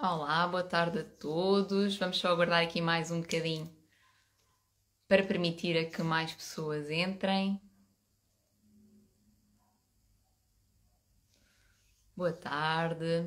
Olá, boa tarde a todos. Vamos só aguardar aqui mais um bocadinho para permitir a que mais pessoas entrem. Boa tarde.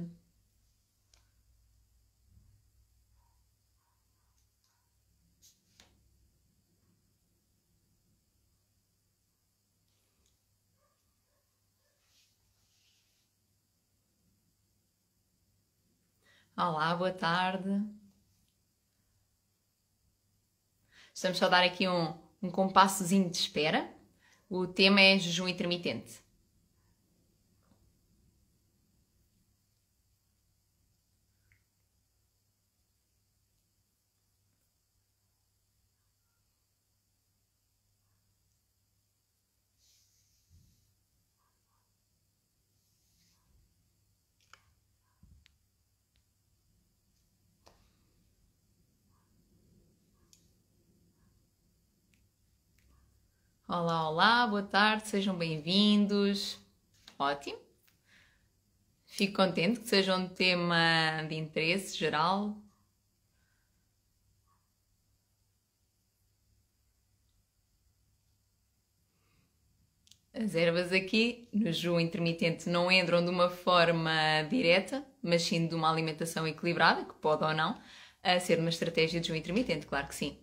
Olá, boa tarde. Estamos só a dar aqui um, um compassozinho de espera. O tema é jejum intermitente. Olá, olá, boa tarde, sejam bem-vindos. Ótimo. Fico contente que seja um tema de interesse geral. As ervas aqui no jejum intermitente não entram de uma forma direta, mas sim de uma alimentação equilibrada, que pode ou não eh, ser uma estratégia de jejum intermitente, claro que sim.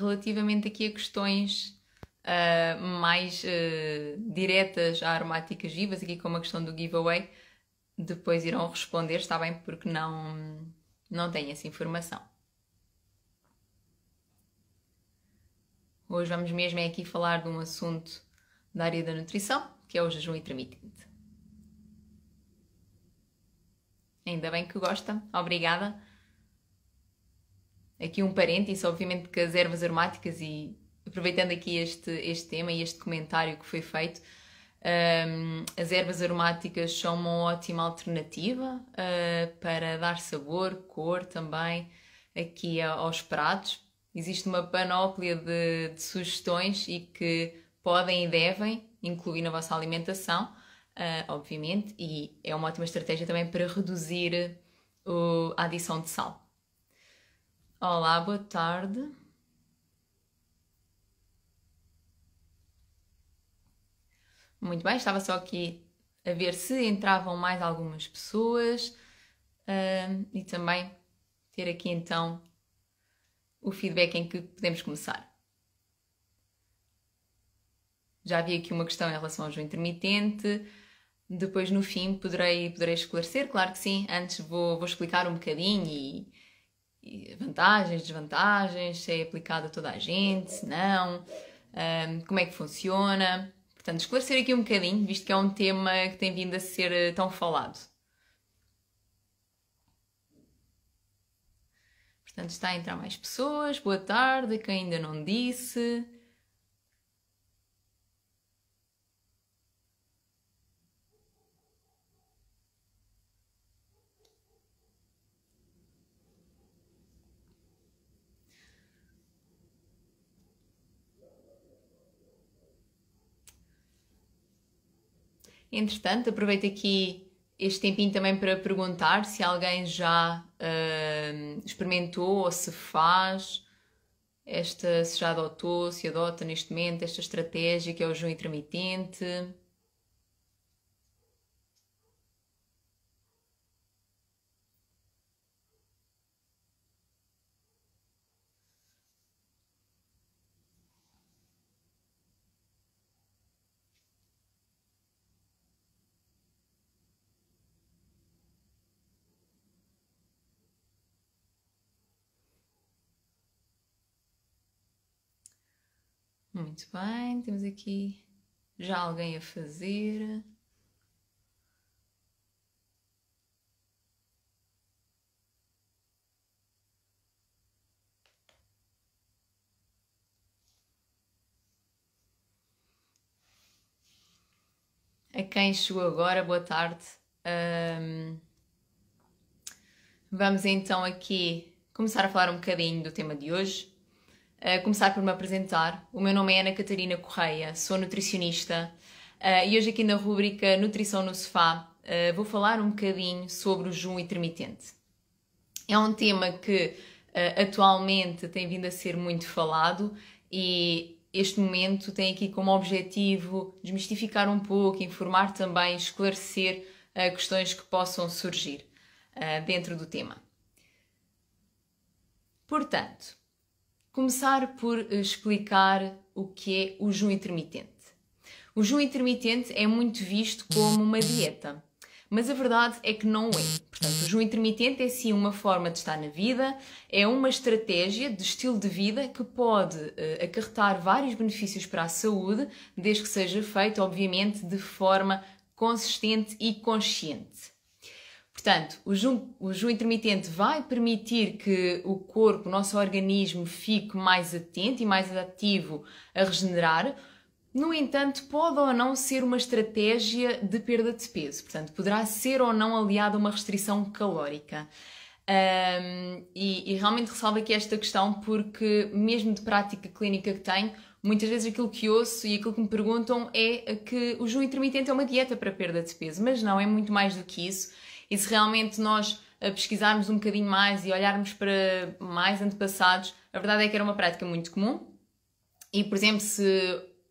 relativamente aqui a questões uh, mais uh, diretas a aromáticas vivas, aqui como a questão do giveaway, depois irão responder, está bem? Porque não, não têm essa informação. Hoje vamos mesmo é aqui falar de um assunto da área da nutrição, que é o jejum intermitente. Ainda bem que gosta, obrigada aqui um parênteses, obviamente que as ervas aromáticas e aproveitando aqui este, este tema e este comentário que foi feito, um, as ervas aromáticas são uma ótima alternativa uh, para dar sabor, cor também aqui aos pratos. Existe uma panóplia de, de sugestões e que podem e devem incluir na vossa alimentação, uh, obviamente, e é uma ótima estratégia também para reduzir o, a adição de sal. Olá, boa tarde. Muito bem, estava só aqui a ver se entravam mais algumas pessoas uh, e também ter aqui então o feedback em que podemos começar. Já havia aqui uma questão em relação ao João intermitente. Depois, no fim, poderei, poderei esclarecer, claro que sim. Antes vou, vou explicar um bocadinho e, vantagens, desvantagens, se é aplicado a toda a gente, se não, um, ehm, como é que funciona. Portanto, esclarecer aqui um bocadinho, visto que é um tema que tem vindo a ser eh, tão falado. Portanto, está a entrar mais pessoas. Boa tarde, quem ainda não disse. Entretanto, aproveito aqui este tempinho também para perguntar se alguém já uh, experimentou ou se faz esta, se já adotou, se adota neste momento esta estratégia que é o jejum intermitente. Muito bem, temos aqui já alguém a fazer. A quem chegou agora, boa tarde. Um, vamos então aqui começar a falar um bocadinho do tema de hoje começar por me apresentar. O meu nome é Ana Catarina Correia, sou nutricionista uh, e hoje aqui na rúbrica Nutrição no Sofá uh, vou falar um bocadinho sobre o jejum intermitente. É um tema que eh, atualmente tem vindo a ser muito falado e este momento tem aqui como objetivo desmistificar um pouco, informar também, esclarecer questões que possam surgir dentro do tema. Portanto, Começar por eh, explicar o que é o jejum intermitente. O jejum intermitente é muito visto como uma dieta, mas a verdade é que não é. Portanto, o jejum intermitente é sim uma forma de estar na vida, é uma estratégia de estilo de vida que pode uh, acarretar vários benefícios para a saúde, desde que seja feito, obviamente, de forma consistente e consciente. Portanto, o jejum, intermitente vai permitir que o corpo, o nosso organismo, fique mais atento e mais ativo a regenerar. No entanto, pode ou não ser uma estratégia de perda de peso, portanto, poderá ser ou não aliada a uma restrição calórica. Um, e, e, realmente ressalvo aqui esta questão porque, mesmo de prática clínica que tenho, muitas vezes aquilo que ouço e aquilo que me perguntam é que o jejum intermitente é uma dieta para perda de peso, mas não, é muito mais do que isso e se realmente nós eh, pesquisarmos um bocadinho mais e olharmos para mais antepassados, a verdade é que era uma prática muito comum. E, por exemplo, se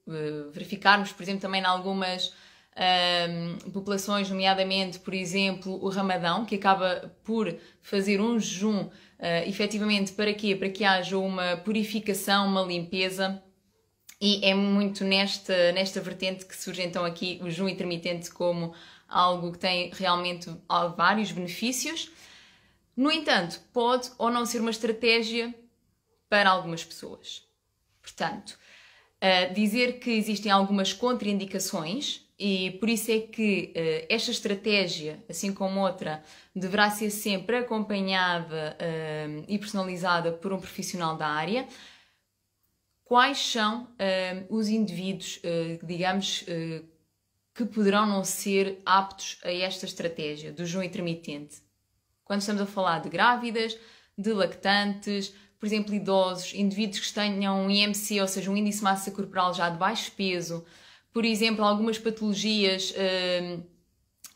eh, verificarmos, por exemplo, também em algumas um, ehm, populações, nomeadamente, por exemplo, o Ramadão, que acaba por fazer um jejum, uh, efetivamente, para quê? Para que haja uma purificação, uma limpeza. E é muito nesta, nesta vertente que surge então aqui o jejum intermitente como algo que tem realmente vários benefícios. No entanto, pode ou não ser uma estratégia para algumas pessoas. Portanto, eh, dizer que existem algumas contraindicações e por isso é que eh, esta estratégia, assim como outra, deverá ser sempre acompanhada eh, e personalizada por um profissional da área. Quais são os indivíduos, digamos, que poderão não ser aptos a esta estratégia do jejum intermitente. Quando estamos a falar de grávidas, de lactantes, por exemplo, idosos, indivíduos que tenham um IMC, ou seja, um índice de massa corporal já de baixo peso, por exemplo, algumas patologias hum,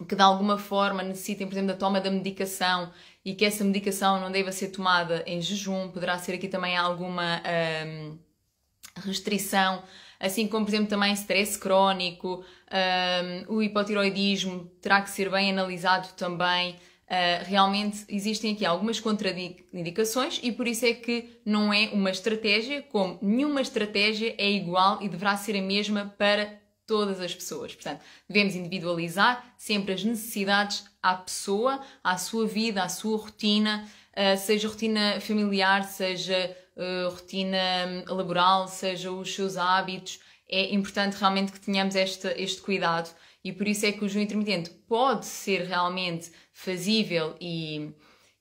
que de alguma forma necessitem, por exemplo, da toma da medicação e que essa medicação não deva ser tomada em jejum, poderá ser aqui também alguma hum, restrição assim como, por exemplo, também stress crónico, um, o hipotiroidismo terá que ser bem analisado também. Uh, realmente existem aqui algumas contraindicações e por isso é que não é uma estratégia, como nenhuma estratégia é igual e deverá ser a mesma para todas as pessoas. Portanto, devemos individualizar sempre as necessidades à pessoa, à sua vida, à sua rotina, uh, seja rotina familiar, seja uh, rotina laboral, seja os seus hábitos, é importante realmente que tenhamos este, este cuidado e por isso é que o jejum intermitente pode ser realmente fazível e,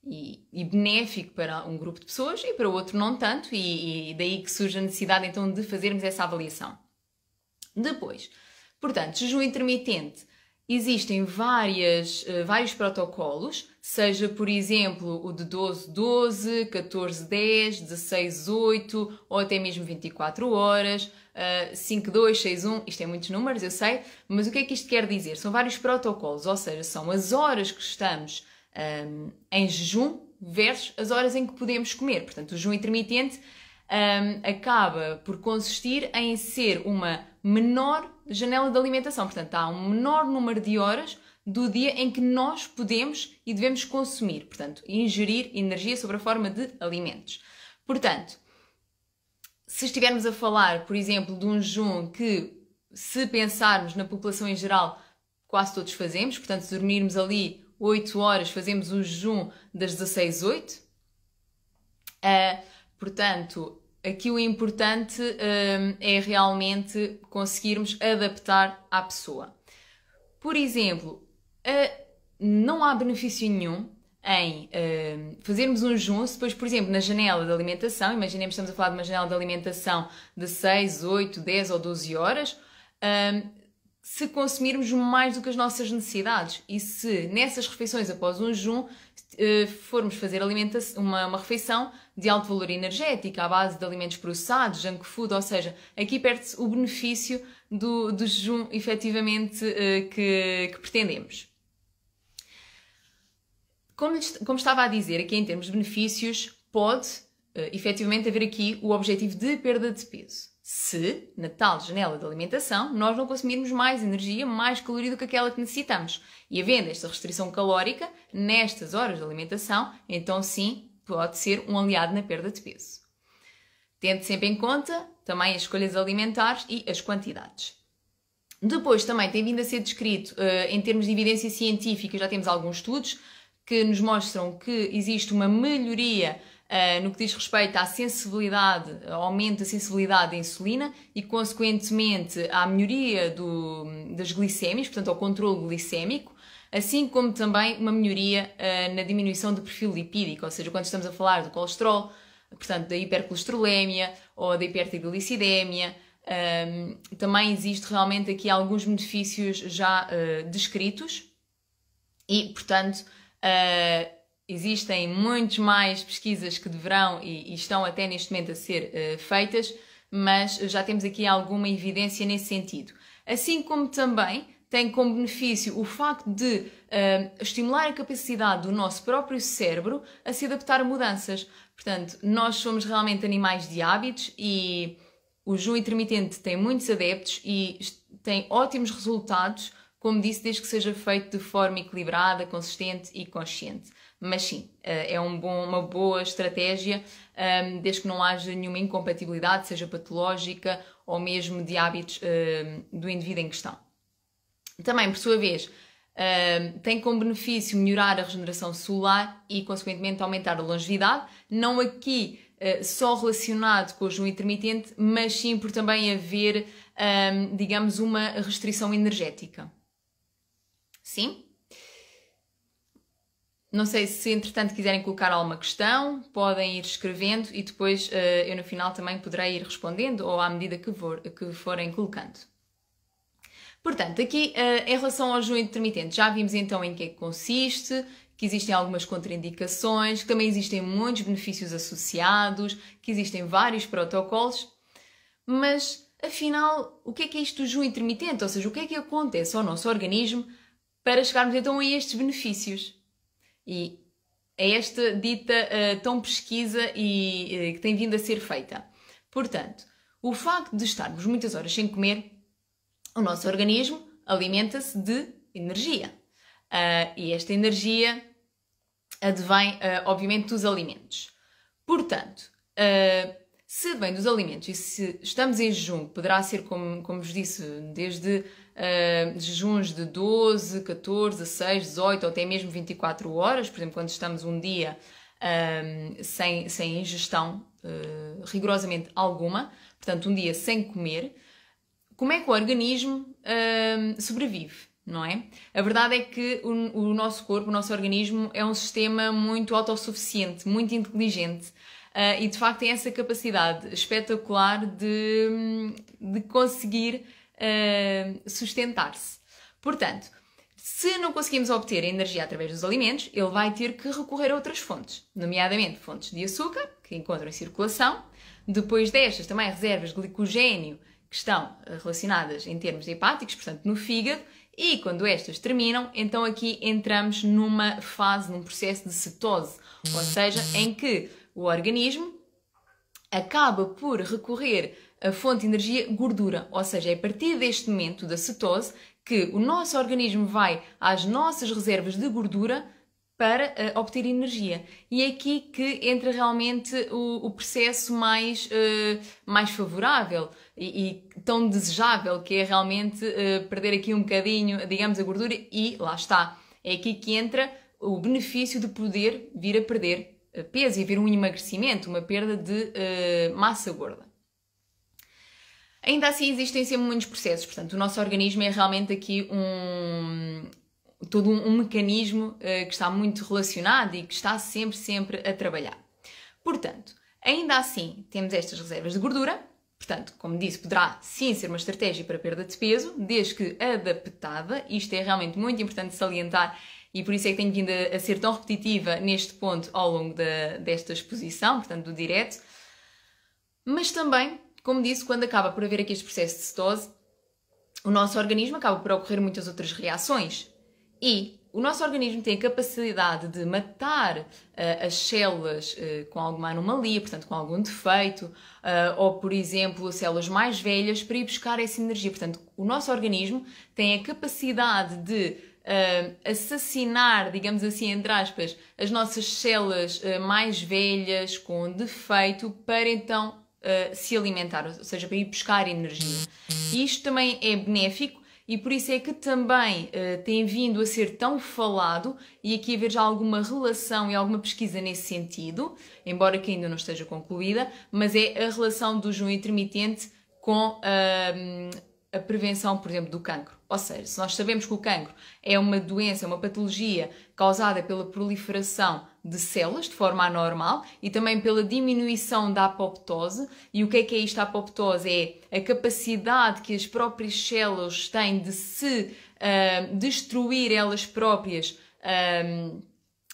e, e, benéfico para um grupo de pessoas e para outro não tanto, e, e daí que surge a necessidade então de fazermos essa avaliação. Depois, portanto, jejum intermitente, existem várias, eh, vários protocolos seja, por exemplo, o de 12-12, 14-10, 16-8 ou até mesmo 24 horas, 5-2, ah, 6-1. Isto é muitos números, eu sei, mas o que é que isto quer dizer? São vários protocolos, ou seja, são as horas que estamos um, ah, em jejum versus as horas em que podemos comer. Portanto, o jejum intermitente um, ah, acaba por consistir em ser uma menor janela de alimentação. Portanto, há um menor número de horas do dia em que nós podemos e devemos consumir, portanto, ingerir energia sobre a forma de alimentos. Portanto, se estivermos a falar, por exemplo, de um jejum que, se pensarmos na população em geral, quase todos fazemos, portanto, se dormirmos ali 8 horas, fazemos o jejum das 16 8. Uh, portanto, aqui o importante uh, é realmente conseguirmos adaptar à pessoa. Por exemplo, uh, não há benefício nenhum em uh, fazermos um junce, depois, por exemplo, na janela de alimentação, imaginemos que estamos a falar de uma janela de alimentação de 6, 8, 10 ou 12 horas, uh, se consumirmos mais do que as nossas necessidades e se nessas refeições após um jejum uh, formos fazer uma, uma refeição de alto valor energético, à base de alimentos processados, junk food, ou seja, aqui perde-se o benefício do, do jejum efetivamente que, que pretendemos. Como, como estava a dizer, aqui em termos de benefícios, pode uh, efetivamente haver aqui o objetivo de perda de peso. Se, na tal janela de alimentação, nós não consumirmos mais energia, mais caloria do que aquela que necessitamos. E havendo esta restrição calórica, nestas horas de alimentação, então sim, pode ser um aliado na perda de peso. Tente sempre em conta também as escolhas alimentares e as quantidades. Depois também tem vindo a ser descrito, eh, em termos de evidência científica, já temos alguns estudos, que nos mostram que existe uma melhoria uh, no que diz respeito à sensibilidade, ao aumento da sensibilidade à insulina e, consequentemente, à melhoria do, das glicémias, portanto, ao controle glicémico, assim como também uma melhoria uh, na diminuição do perfil lipídico, ou seja, quando estamos a falar do colesterol, portanto, da hipercolesterolemia ou da hipertriglicidemia, um, eh, também existe realmente aqui alguns benefícios já uh, descritos e, portanto, Uh, existem muitas mais pesquisas que deverão e, e, estão até neste momento a ser uh, feitas, mas já temos aqui alguma evidência nesse sentido. Assim como também tem como benefício o facto de uh, estimular a capacidade do nosso próprio cérebro a se adaptar a mudanças. Portanto, nós somos realmente animais de hábitos e o jejum intermitente tem muitos adeptos e tem ótimos resultados como disse, desde que seja feito de forma equilibrada, consistente e consciente. Mas sim, eh, é um bom, uma boa estratégia, ehm, desde que não haja nenhuma incompatibilidade, seja patológica ou mesmo de hábitos ehm, do indivíduo em questão. Também, por sua vez, ehm, tem como benefício melhorar a regeneração celular e, consequentemente, aumentar a longevidade, não aqui uh, só relacionado com o jejum intermitente, mas sim por também haver, digamos, uma restrição energética. Sim? Não sei se, entretanto, quiserem colocar alguma questão, podem ir escrevendo e depois uh, eu no final também poderei ir respondendo ou à medida que, for, que forem colocando. Portanto, aqui uh, em relação ao juízo intermitente, já vimos então em que é que consiste, que existem algumas contraindicações, que também existem muitos benefícios associados, que existem vários protocolos, mas afinal, o que é que é isto do jejum intermitente? Ou seja, o que é que acontece ao nosso organismo para chegarmos então a estes benefícios. E a é esta dita uh, tão pesquisa e uh, que tem vindo a ser feita. Portanto, o facto de estarmos muitas horas sem comer, o nosso organismo alimenta-se de energia. Uh, e esta energia advém, ah, obviamente, dos alimentos. Portanto, ah, se vem dos alimentos e se estamos em jejum, poderá ser, como, como vos disse, desde uh, jejuns de 12, 14, 16, 18 ou até mesmo 24 horas, por exemplo, quando estamos um dia ehm, sem, sem ingestão uh, rigorosamente alguma, portanto, um dia sem comer, como é que o organismo ehm, sobrevive? Não é? A verdade é que o, o nosso corpo, o nosso organismo é um sistema muito autossuficiente, muito inteligente. Uh, e de facto tem essa capacidade espetacular de, hum, de conseguir eh, sustentar-se. Portanto, se não conseguimos obter energia através dos alimentos, ele vai ter que recorrer a outras fontes, nomeadamente fontes de açúcar, que encontram em circulação, depois destas também reservas de glicogênio, que estão eh, relacionadas em termos hepáticos, portanto no fígado, e quando estas terminam, então aqui entramos numa fase, num processo de cetose, ou seja, em que o organismo acaba por recorrer a fonte de energia gordura, ou seja, é a partir deste momento da cetose que o nosso organismo vai às nossas reservas de gordura para uh, obter energia. E é aqui que entra realmente o, o processo mais, uh, mais favorável e, e, tão desejável, que é realmente uh, perder aqui um bocadinho, digamos, a gordura e lá está. É aqui que entra o benefício de poder vir a perder peso e vir um emagrecimento, uma perda de massa gorda. Ainda assim existem sempre muitos processos, portanto, o nosso organismo é realmente aqui um todo um, um mecanismo uh, que está muito relacionado e que está sempre, sempre a trabalhar. Portanto, ainda assim temos estas reservas de gordura, portanto, como disse, poderá sim ser uma estratégia para perda de peso, desde que adaptada, isto é realmente muito importante salientar e por isso é que tenho vindo a, a ser tão repetitiva neste ponto ao longo desta exposição, portanto, do direto, mas também como disse, quando acaba por haver aqui este processo de cetose, o nosso organismo acaba por ocorrer muitas outras reações. E o nosso organismo tem a capacidade de matar uh, as células uh, com alguma anomalia, portanto, com algum defeito, uh, ou, por exemplo, células mais velhas, para ir buscar essa energia. Portanto, o nosso organismo tem a capacidade de assassinar, digamos assim, entre aspas, as nossas células mais velhas, com defeito, para então eh, se alimentar, ou seja, para ir buscar energia. E isto também é benéfico e por isso é que também uh, tem vindo a ser tão falado e aqui haver já alguma relação e alguma pesquisa nesse sentido, embora que ainda não esteja concluída, mas é a relação do junho intermitente com uh, a prevenção, por exemplo, do cancro. Ou seja, se nós sabemos que o cancro é uma doença, é uma patologia causada pela proliferação de células de forma anormal e também pela diminuição da apoptose. E o que é que é isto a apoptose? É a capacidade que as próprias células têm de se uh, destruir elas próprias. Ah,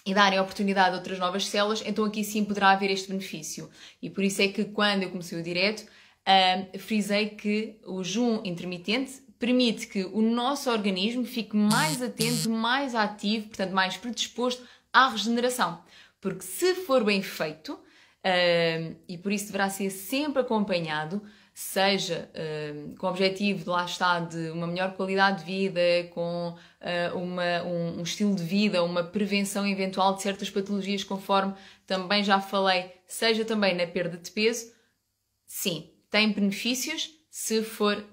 e darem oportunidade a outras novas células, então aqui sim poderá haver este benefício. E por isso é que quando eu comecei o direto, uh, frisei que o jejum intermitente permite que o nosso organismo fique mais atento, mais ativo, portanto, mais predisposto à regeneração. Porque se for bem feito, uh, e por isso deverá ser sempre acompanhado, seja uh, com o objetivo de lá estar de uma melhor qualidade de vida, com uh, uma, um, um, estilo de vida, uma prevenção eventual de certas patologias, conforme também já falei, seja também na perda de peso, sim, tem benefícios, se for uh,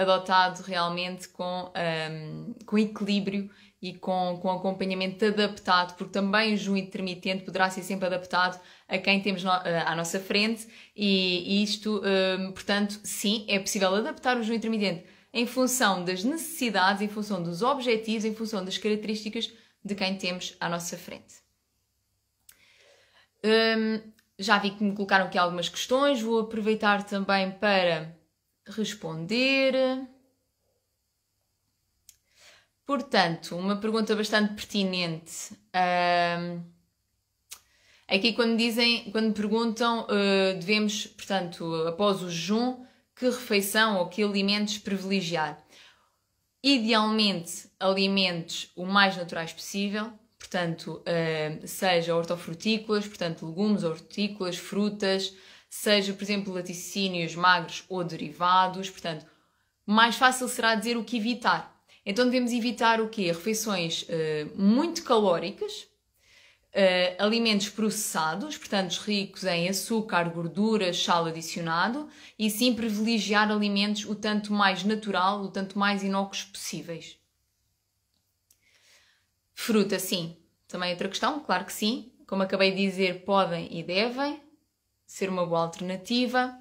adotado realmente com, um, ehm, com equilíbrio e com, com acompanhamento adaptado, porque também o jejum intermitente poderá ser sempre adaptado a quem temos no, uh, à nossa frente, e, e isto, ehm, portanto, sim, é possível adaptar o jejum intermitente em função das necessidades, em função dos objetivos, em função das características de quem temos à nossa frente. Um, ehm, já vi que me colocaram aqui algumas questões, vou aproveitar também para responder. Portanto, uma pergunta bastante pertinente. Um, aqui quando dizem, quando perguntam, uh, devemos, portanto, após o jejum, que refeição ou que alimentos privilegiar? Idealmente, alimentos o mais naturais possível, portanto, uh, seja hortofrutícolas, portanto, legumes, hortícolas, frutas, seja, por exemplo, laticínios magros ou derivados. Portanto, mais fácil será dizer o que evitar. Então devemos evitar o quê? Refeições uh, muito calóricas, uh, alimentos processados, portanto ricos em açúcar, gordura, sal adicionado, e sim privilegiar alimentos o tanto mais natural, o tanto mais inócuos possíveis. Fruta, sim. Também outra questão, claro que sim. Como acabei de dizer, podem e devem ser uma boa alternativa.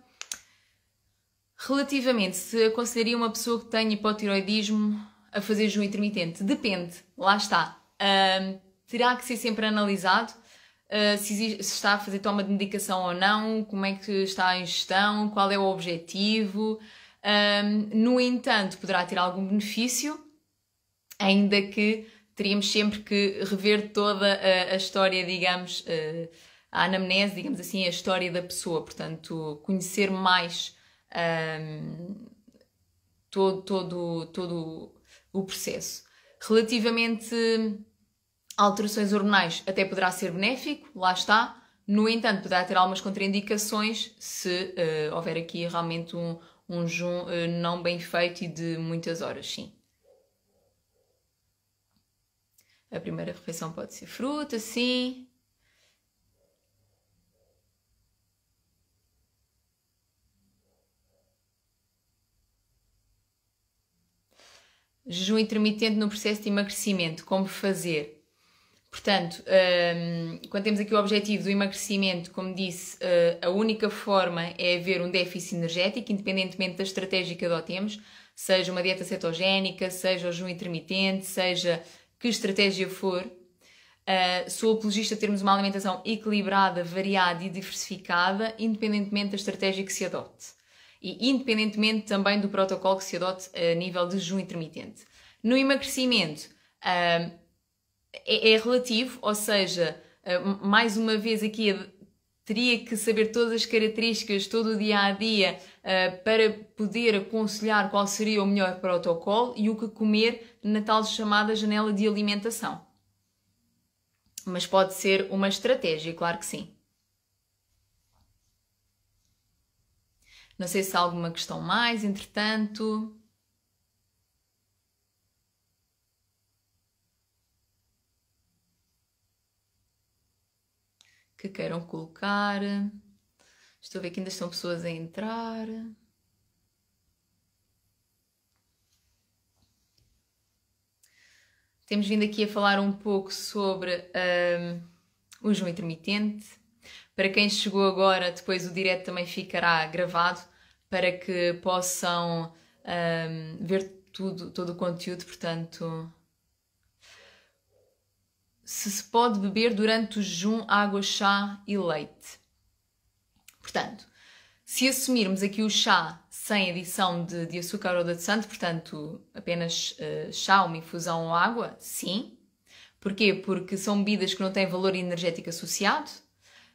Relativamente, se aconselharia uma pessoa que tem hipotiroidismo a fazer jejum intermitente? Depende, lá está. Uh, terá que ser sempre analisado uh, se, exige, se, está a fazer toma de medicação ou não, como é que está a ingestão, qual é o objetivo. no entanto, poderá ter algum benefício, ainda que teríamos sempre que rever toda a, a história, digamos ah, a anamnese, digamos assim, a história da pessoa, portanto, conhecer mais um, todo, todo, todo o processo. Relativamente a alterações hormonais, até poderá ser benéfico, lá está. No entanto, poderá ter algumas contraindicações se uh, houver aqui realmente um, um uh, não bem feito e de muitas horas, sim. A primeira refeição pode ser fruta, sim. Jejum intermitente no processo de emagrecimento, como fazer? Portanto, um, quando temos aqui o objetivo do emagrecimento, como disse, uh, a única forma é haver um déficit energético, independentemente da estratégia que adotemos, seja uma dieta cetogénica, seja o jejum intermitente, seja que estratégia for. Uh, sou apologista de termos uma alimentação equilibrada, variada e diversificada, independentemente da estratégia que se adote e independentemente também do protocolo que se adote a nível de jejum intermitente. No emagrecimento, é, é relativo, ou seja, ah, mais uma vez aqui teria que saber todas as características, todo o dia a dia, ah, para poder aconselhar qual seria o melhor protocolo e o que comer na tal chamada janela de alimentação. Mas pode ser uma estratégia, claro que sim. Não sei se há alguma questão mais, entretanto. Que queiram colocar. Estou a ver que ainda estão pessoas a entrar. Temos vindo aqui a falar um pouco sobre um, o João intermitente. Para quem chegou agora, depois o direto também ficará gravado, para que possam um, ver tudo, todo o conteúdo, portanto. Se se pode beber durante o jejum água, chá e leite. Portanto, se assumirmos aqui o chá sem adição de, de açúcar ou de adoçante, portanto, apenas uh, chá, uma infusão ou água, sim. Porquê? Porque são bebidas que não têm valor energético associado,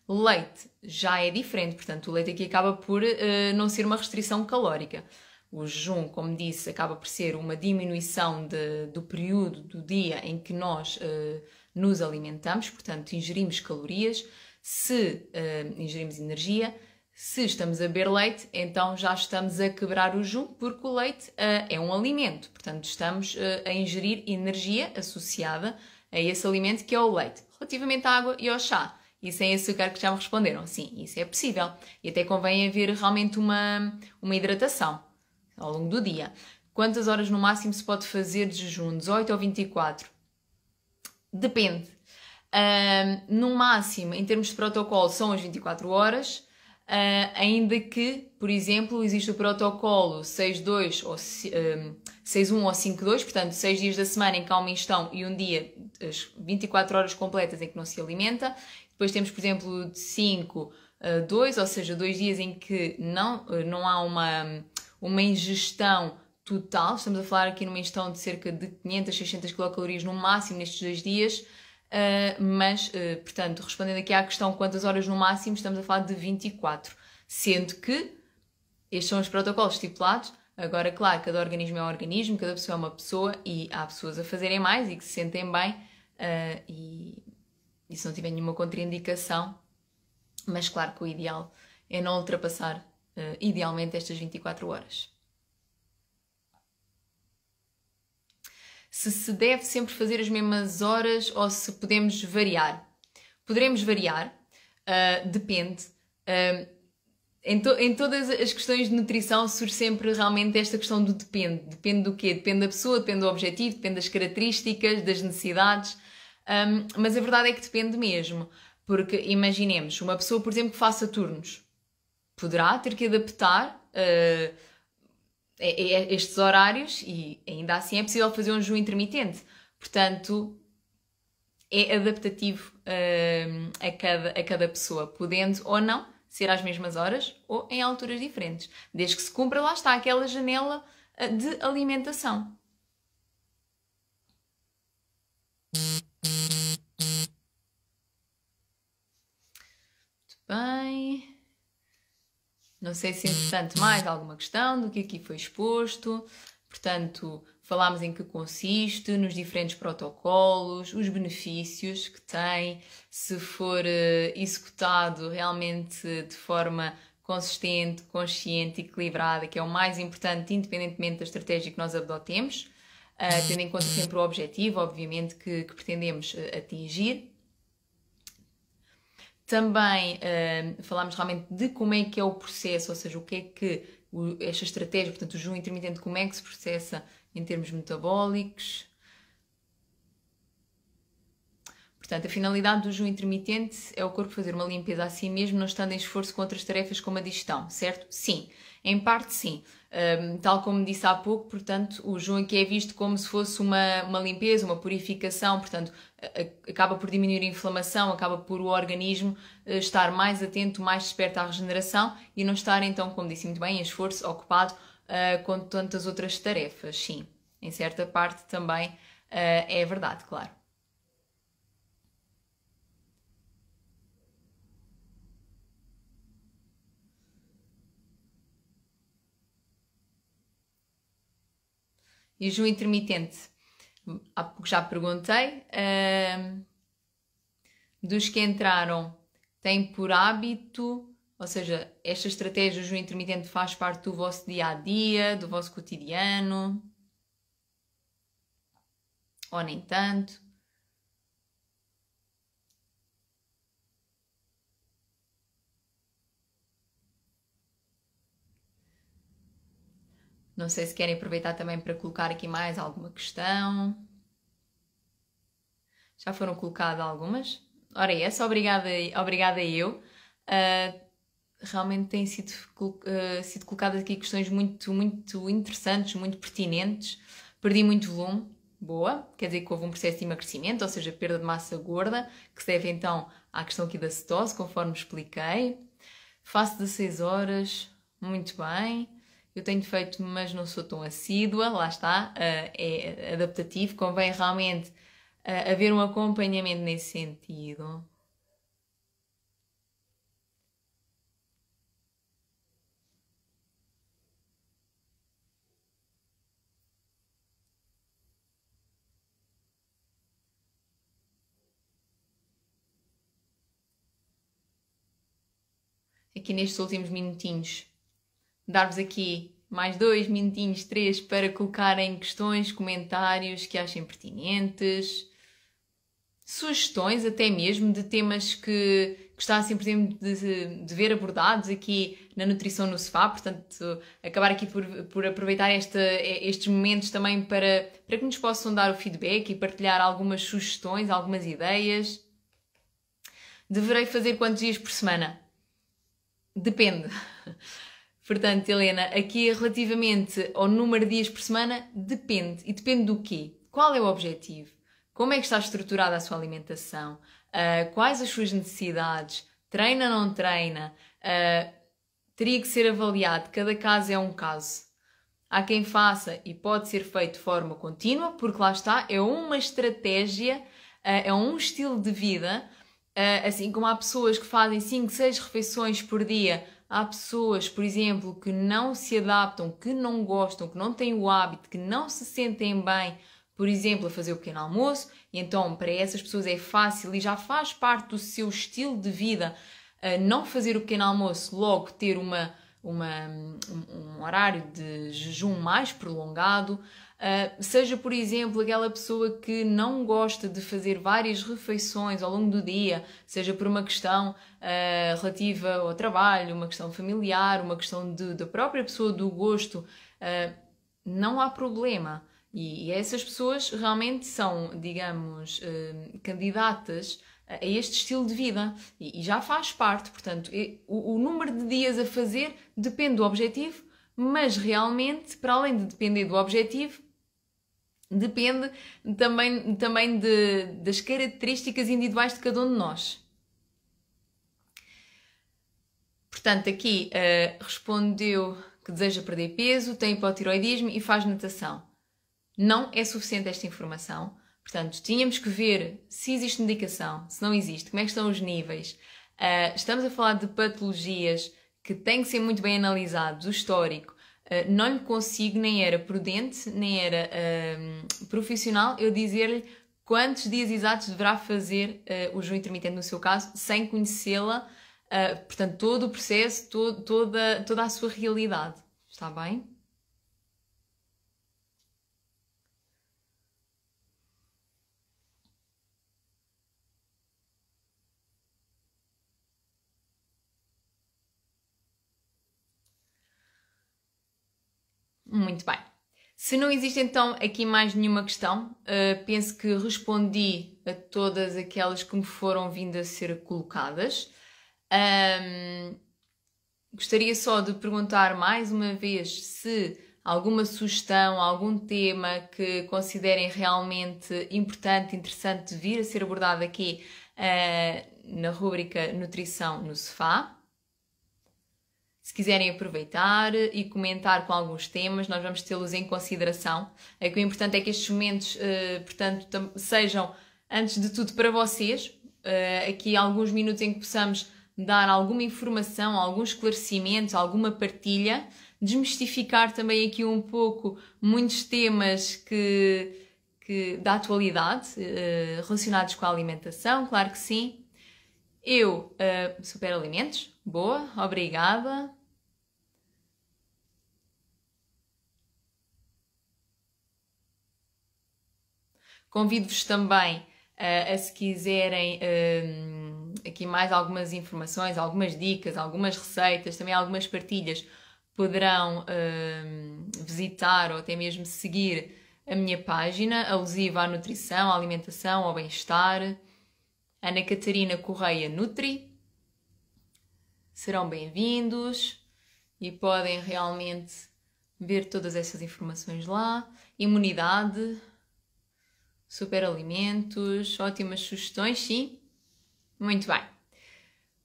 Leite já é diferente, portanto, o leite aqui acaba por uh, não ser uma restrição calórica. O jejum, como disse, acaba por ser uma diminuição de, do período do dia em que nós uh, nos alimentamos, portanto, ingerimos calorias, se uh, ingerimos energia, se estamos a beber leite, então já estamos a quebrar o jejum, porque o leite é um alimento, portanto, estamos a ingerir energia associada a esse alimento que é o leite. Relativamente à água e ao chá, e sem açúcar que já me responderam. Sim, isso é possível. E até convém haver realmente uma, uma hidratação ao longo do dia. Quantas horas no máximo se pode fazer de jejum? 18 ou 24? Depende. Um, no máximo, em termos de protocolo, são as 24 horas, uh, ainda que, por exemplo, existe o protocolo 6 6.2 ou um, 6.1 ou 5.2, portanto, 6 dias da semana em que há uma ingestão e um dia, as 24 horas completas em que não se alimenta, depois temos, por exemplo, de 5 a 2, ou seja, dois dias em que não, eh, não há uma, uma ingestão total. Estamos a falar aqui numa ingestão de cerca de 500, 600 quilocalorias no máximo nestes dois dias. Uh, mas, uh, portanto, respondendo aqui à questão quantas horas no máximo, estamos a falar de 24, sendo que estes são os protocolos estipulados. Agora, claro, cada organismo é um organismo, cada pessoa é uma pessoa e há pessoas a fazerem mais e que se sentem bem uh, e, e se não tiver nenhuma contraindicação, mas claro que o ideal é não ultrapassar, uh, idealmente, estas 24 horas. Se se deve sempre fazer as mesmas horas ou se podemos variar. Poderemos variar, uh, depende. Uh, em, to em, todas as questões de nutrição surge sempre realmente esta questão do depende. Depende do quê? Depende da pessoa, depende do objetivo, depende das características, das necessidades. Um, mas a verdade é que depende mesmo, porque imaginemos, uma pessoa, por exemplo, que faça turnos, poderá ter que adaptar uh, estes horários e ainda assim é possível fazer um jejum intermitente. Portanto, é adaptativo uh, a, cada, a cada pessoa, podendo ou não ser às mesmas horas ou em alturas diferentes, desde que se cumpra, lá está, aquela janela ah, de alimentação. Muito bem. Não sei se, entretanto, mais alguma questão do que aqui foi exposto. Portanto, falámos em que consiste, nos diferentes protocolos, os benefícios que tem, se for eh, executado realmente de forma consistente, consciente, equilibrada, que é o mais importante, independentemente da estratégia que nós adotemos uh, tendo em conta sempre o objetivo, obviamente, que, que pretendemos eh, atingir. Também uh, falámos realmente de como é que é o processo, ou seja, o que é que o, esta estratégia, portanto, o jejum intermitente, como é que se processa em termos metabólicos. Portanto, a finalidade do jejum intermitente é o corpo fazer uma limpeza a si mesmo, não estando em esforço com outras tarefas como a digestão, certo? Sim, em parte sim. Um, tal como disse há pouco, portanto, o junho que é visto como se fosse uma, uma limpeza, uma purificação, portanto, acaba por diminuir a inflamação, acaba por o organismo eh, estar mais atento, mais desperto à regeneração e não estar, então, como disse muito bem, em esforço, ocupado uh, com tantas outras tarefas. Sim, em certa parte também uh, é verdade, claro. E o jejum intermitente? já perguntei. dos que entraram, têm por hábito, ou seja, esta estratégia do jejum intermitente faz parte do vosso dia a dia, do vosso cotidiano? Ou nem tanto? Não sei se querem aproveitar também para colocar aqui mais alguma questão. Já foram colocadas algumas? Ora, é essa, obrigada, obrigada eu. Uh, realmente têm sido, uh, sido colocadas aqui questões muito, muito interessantes, muito pertinentes. Perdi muito volume, boa, quer dizer que houve um processo de emagrecimento, ou seja, perda de massa gorda, que se deve então à questão aqui da cetose, conforme expliquei. Faço 16 horas, muito bem. Eu tenho feito, mas não sou tão assídua, lá está, uh, é adaptativo, convém realmente uh, haver um acompanhamento nesse sentido. Aqui nestes últimos minutinhos dar-vos aqui mais dois minutinhos, três, para colocarem questões, comentários que achem pertinentes, sugestões até mesmo de temas que gostassem, por exemplo, de, de ver abordados aqui na Nutrição no Sofá. Portanto, acabar aqui por, por aproveitar esta, estes momentos também para, para que nos possam dar o feedback e partilhar algumas sugestões, algumas ideias. Deverei fazer quantos dias por semana? Depende. Portanto, Helena, aqui relativamente ao número de dias por semana, depende. E depende do quê? Qual é o objetivo? Como é que está estruturada a sua alimentação? Uh, quais as suas necessidades? Treina, ou não treina? Uh, teria que ser avaliado. Cada caso é um caso. Há quem faça e pode ser feito de forma contínua, porque lá está, é uma estratégia, ah, é um estilo de vida. Assim como há pessoas que fazem 5, 6 refeições por dia Há pessoas, por exemplo, que não se adaptam, que não gostam, que não têm o hábito, que não se sentem bem, por exemplo, a fazer o pequeno almoço, e então para essas pessoas é fácil e já faz parte do seu estilo de vida eh, não fazer o pequeno almoço, logo ter uma, uma, um, horário de jejum mais prolongado, uh, seja, por exemplo, aquela pessoa que não gosta de fazer várias refeições ao longo do dia, seja por uma questão uh, relativa ao trabalho, uma questão familiar, uma questão de, da própria pessoa, do gosto, uh, não há problema. E, e, essas pessoas realmente são, digamos, candidatas a este estilo de vida e, já faz parte, portanto, o, número de dias a fazer depende do objetivo, mas realmente, para além de depender do objetivo, depende também, também de, das características individuais de cada um de nós. Portanto, aqui uh, respondeu que deseja perder peso, tem hipotiroidismo e faz natação. Não é suficiente esta informação. Portanto, tínhamos que ver se existe medicação, se não existe, como é que estão os níveis. Uh, estamos a falar de patologias que têm que ser muito bem analisados, o histórico, uh, não lhe consigo, nem era prudente, nem era uh, profissional, eu dizer-lhe quantos dias exatos deverá fazer uh, o juízo intermitente no seu caso, sem conhecê-la, portanto, todo o processo, toda, toda a sua realidade. Está bem? Muito bem. Se não existe então aqui mais nenhuma questão, uh, penso que respondi a todas aquelas que me foram vindo a ser colocadas. Um, gostaria só de perguntar mais uma vez se alguma sugestão, algum tema que considerem realmente importante, interessante vir a ser abordado aqui uh, na rúbrica Nutrição no Sofá. Se quiserem aproveitar e comentar com alguns temas, nós vamos tê-los em consideração. É que o importante é que estes momentos, eh, portanto, sejam antes de tudo para vocês, eh, aqui alguns minutos em que possamos dar alguma informação, algum esclarecimento, alguma partilha, desmistificar também aqui um pouco muitos temas que, que da atualidade eh, relacionados com a alimentação, claro que sim, eu, uh, eh, alimentos boa, obrigada. Convido-vos também uh, a, se quiserem, uh, aqui mais algumas informações, algumas dicas, algumas receitas, também algumas partilhas, poderão visitar ou até mesmo seguir a minha página alusiva à nutrição, à alimentação, ao bem-estar Ana Catarina Correia Nutri. Serão bem-vindos e podem realmente ver todas essas informações lá. Imunidade, superalimentos, ótimas sugestões, sim. Muito bem.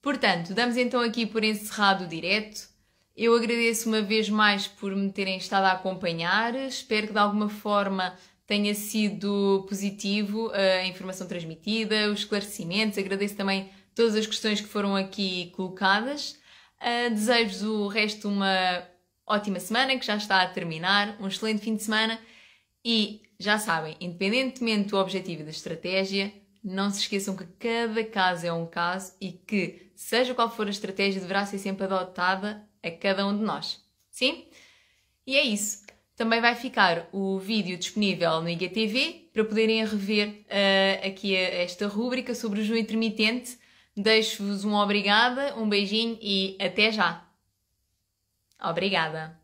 Portanto, damos então aqui por encerrado o direto. Eu agradeço uma vez mais por me terem estado a acompanhar. Espero que de alguma forma tenha sido positivo a informação transmitida, os esclarecimentos. Agradeço também todas as questões que foram aqui colocadas. Uh, Desejo-vos o resto de uma ótima semana que já está a terminar, um excelente fim de semana e já sabem, independentemente do objetivo e da estratégia, não se esqueçam que cada caso é um caso e que, seja qual for a estratégia, deverá ser sempre adotada a cada um de nós. Sim? E é isso. Também vai ficar o vídeo disponível no IGTV para poderem rever uh, aqui a, esta rúbrica sobre o jejum intermitente. Deixo-vos um obrigada, um beijinho e até já! Obrigada!